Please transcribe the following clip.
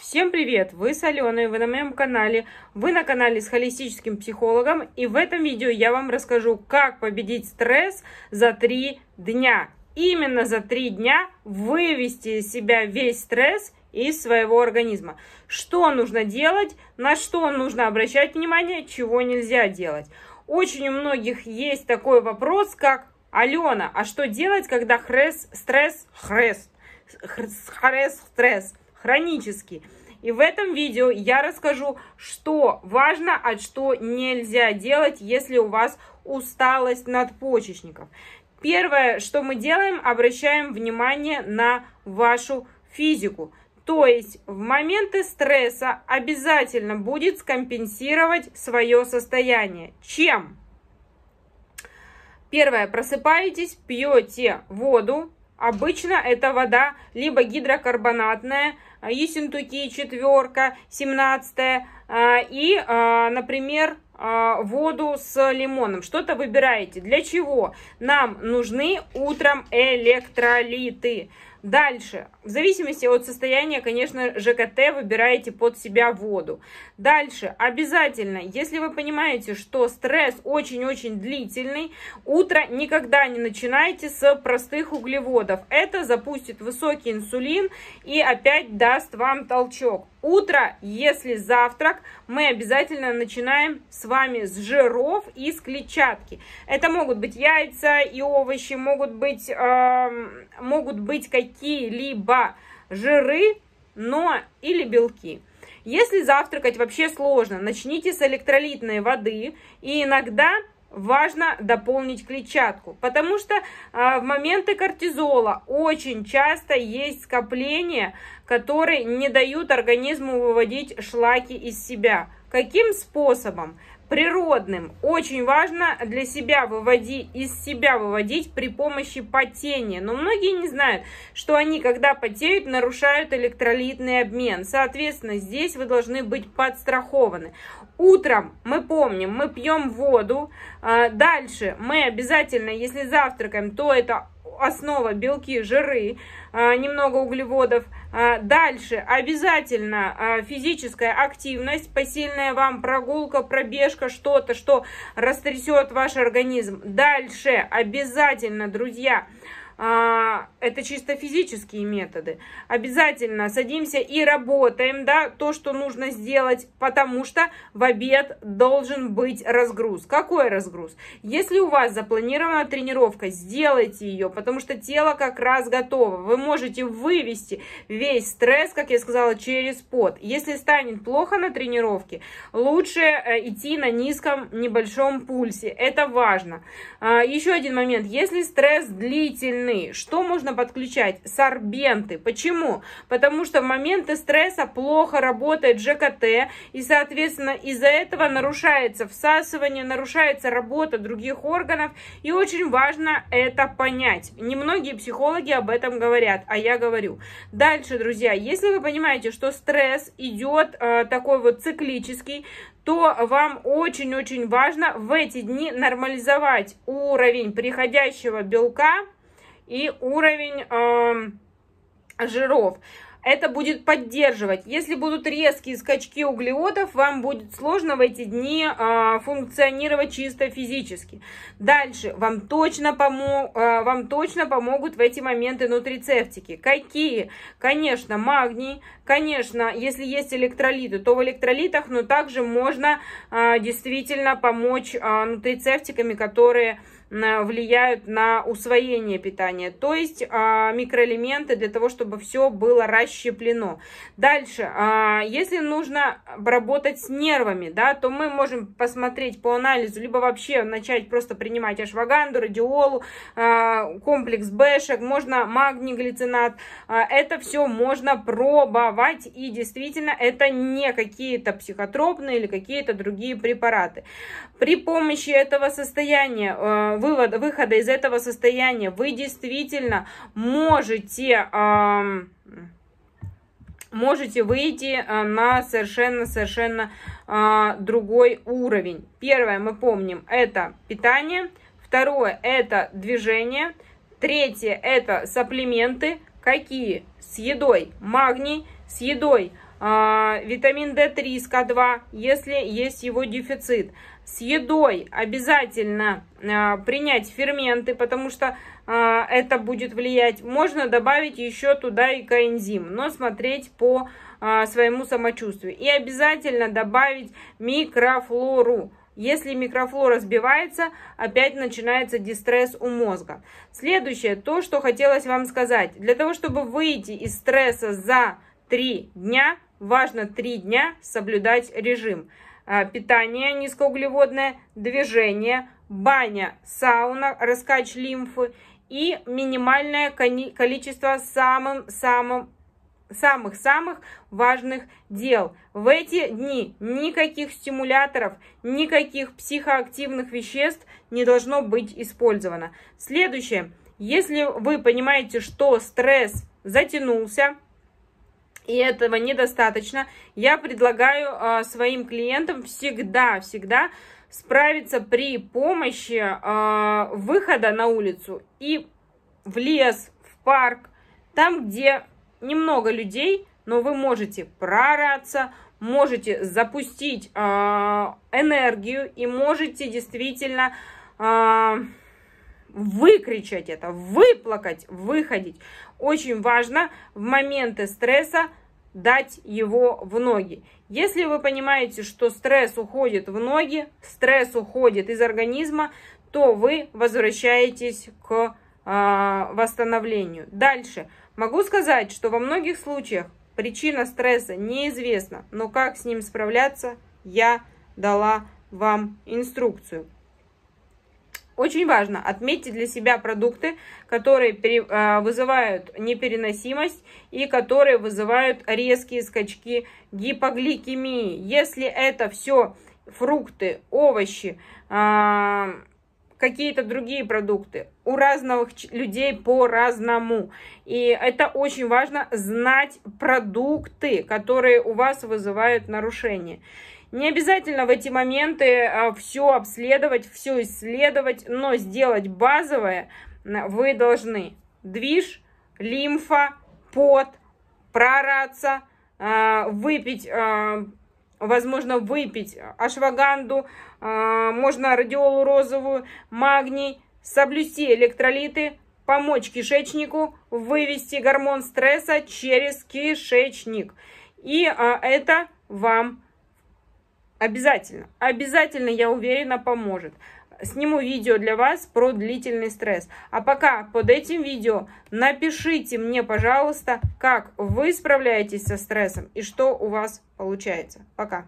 Всем привет! Вы с Аленой, вы на моем канале, вы на канале с холистическим психологом и в этом видео я вам расскажу, как победить стресс за три дня. Именно за три дня вывести из себя весь стресс из своего организма. Что нужно делать, на что нужно обращать внимание, чего нельзя делать. Очень у многих есть такой вопрос, как Алена, а что делать, когда хрес, стресс, хрес, хрес, стресс, хронически. И в этом видео я расскажу, что важно, а что нельзя делать, если у вас усталость надпочечников. Первое, что мы делаем, обращаем внимание на вашу физику. То есть в моменты стресса обязательно будет скомпенсировать свое состояние. Чем? Первое, просыпаетесь, пьете воду, Обычно это вода либо гидрокарбонатная, э, Ессентуки четверка, семнадцатая э, и, э, например, воду с лимоном. Что-то выбираете. Для чего? Нам нужны утром электролиты. Дальше, в зависимости от состояния, конечно, ЖКТ выбираете под себя воду. Дальше, обязательно, если вы понимаете, что стресс очень-очень длительный, утро никогда не начинайте с простых углеводов. Это запустит высокий инсулин и опять даст вам толчок. Утро, если завтрак, мы обязательно начинаем с вами с жиров и с клетчатки. Это могут быть яйца и овощи, могут быть, э, могут быть какие какие-либо жиры, но или белки. Если завтракать вообще сложно, начните с электролитной воды и иногда важно дополнить клетчатку, потому что а, в моменты кортизола очень часто есть скопления, которые не дают организму выводить шлаки из себя. Каким способом? природным. Очень важно для себя выводи, из себя выводить при помощи потения. Но многие не знают, что они, когда потеют, нарушают электролитный обмен. Соответственно, здесь вы должны быть подстрахованы. Утром мы помним, мы пьем воду. А, дальше мы обязательно, если завтракаем, то это основа белки, жиры, а, немного углеводов. А, дальше обязательно а, физическая активность, посильная вам прогулка, пробежка, что-то, что растрясет ваш организм. Дальше обязательно, друзья, а, это чисто физические методы. Обязательно садимся и работаем, да, то, что нужно сделать, потому что в обед должен быть разгруз. Какой разгруз? Если у вас запланирована тренировка, сделайте ее, потому что тело как раз готово. Вы можете вывести весь стресс, как я сказала, через пот. Если станет плохо на тренировке, лучше э, идти на низком небольшом пульсе. Это важно. А, еще один момент. Если стресс длительный, нужны. Что можно подключать? Сорбенты. Почему? Потому что в моменты стресса плохо работает ЖКТ, а и, соответственно, из-за этого нарушается всасывание, нарушается работа других органов, и очень важно это понять. Немногие психологи об этом говорят, а я говорю. Дальше, друзья, если вы понимаете, что стресс идет э, такой вот циклический, то вам очень-очень важно в эти дни нормализовать уровень приходящего белка и уровень э, жиров. Это будет поддерживать. Если будут резкие скачки углеводов, вам будет сложно в эти дни э, функционировать чисто физически. Дальше вам точно, помо э, вам точно помогут в эти моменты нутрицептики. Какие? Конечно, магний. Конечно, если есть электролиты, то в электролитах, но также можно э, действительно помочь э, нутрицептиками, которые Э, влияют на усвоение питания. То есть а, микроэлементы для того, чтобы все было расщеплено. Дальше, а, если нужно работать с нервами, да, то мы можем посмотреть по анализу, либо вообще начать просто принимать ашваганду, радиолу, а, комплекс бэшек, можно магний глицинат. Это все можно пробовать и действительно это не какие-то психотропные или какие-то другие препараты. При помощи этого состояния вывода, выхода из этого состояния. Вы действительно можете... можете выйти э, на совершенно-совершенно а, другой уровень. Первое, мы помним, это питание. Второе, это движение. Третье, это саплименты. Какие? С едой магний, с едой а, витамин D3 с К2, если есть его дефицит. С едой обязательно а, принять ферменты, потому что а, это будет влиять. Можно добавить еще туда и коэнзим, но смотреть по своему самочувствию. И обязательно добавить микрофлору. Если микрофлора сбивается, опять начинается дистресс у мозга. Следующее, то, что хотелось вам сказать. Для того, чтобы выйти из стресса за 3 дня, Важно три дня соблюдать режим. А, питание низкоуглеводное, движение, баня, сауна, раскач лимфы и минимальное количество самым-самым самых-самых важных дел. В эти дни никаких стимуляторов, никаких психоактивных веществ не должно быть использовано. Следующее. Если вы понимаете, что стресс затянулся, и этого недостаточно, я предлагаю а, своим клиентам всегда, всегда справиться при помощи а, выхода на улицу и в лес, в парк, там, где немного людей, но вы можете прораться, можете запустить а, энергию и можете действительно... А, выкричать это, выплакать, выходить. Очень важно в моменты стресса дать его в ноги. Если вы понимаете, что стресс уходит в ноги, стресс уходит из организма, то вы возвращаетесь к э, восстановлению. Дальше. Могу сказать, что во многих случаях причина стресса неизвестна, но как с ним справляться, я дала вам инструкцию. Очень важно, отметьте для себя продукты, которые а, вызывают непереносимость и которые вызывают резкие скачки гипогликемии. Если это все фрукты, овощи, а, какие-то другие продукты. У разных людей по-разному. И это очень важно знать продукты, которые у вас вызывают нарушение. Не обязательно в эти моменты а, все обследовать, все исследовать, но сделать базовое вы должны. Движ, лимфа, пот, прораться, а, выпить а, возможно, выпить ашваганду, а, можно радиолу розовую, магний, соблюсти электролиты, помочь кишечнику вывести гормон стресса через кишечник. И а, это вам обязательно, обязательно, я уверена, поможет сниму видео для вас про длительный стресс. А пока под этим видео напишите мне, пожалуйста, как вы справляетесь со стрессом и что у вас получается. Пока!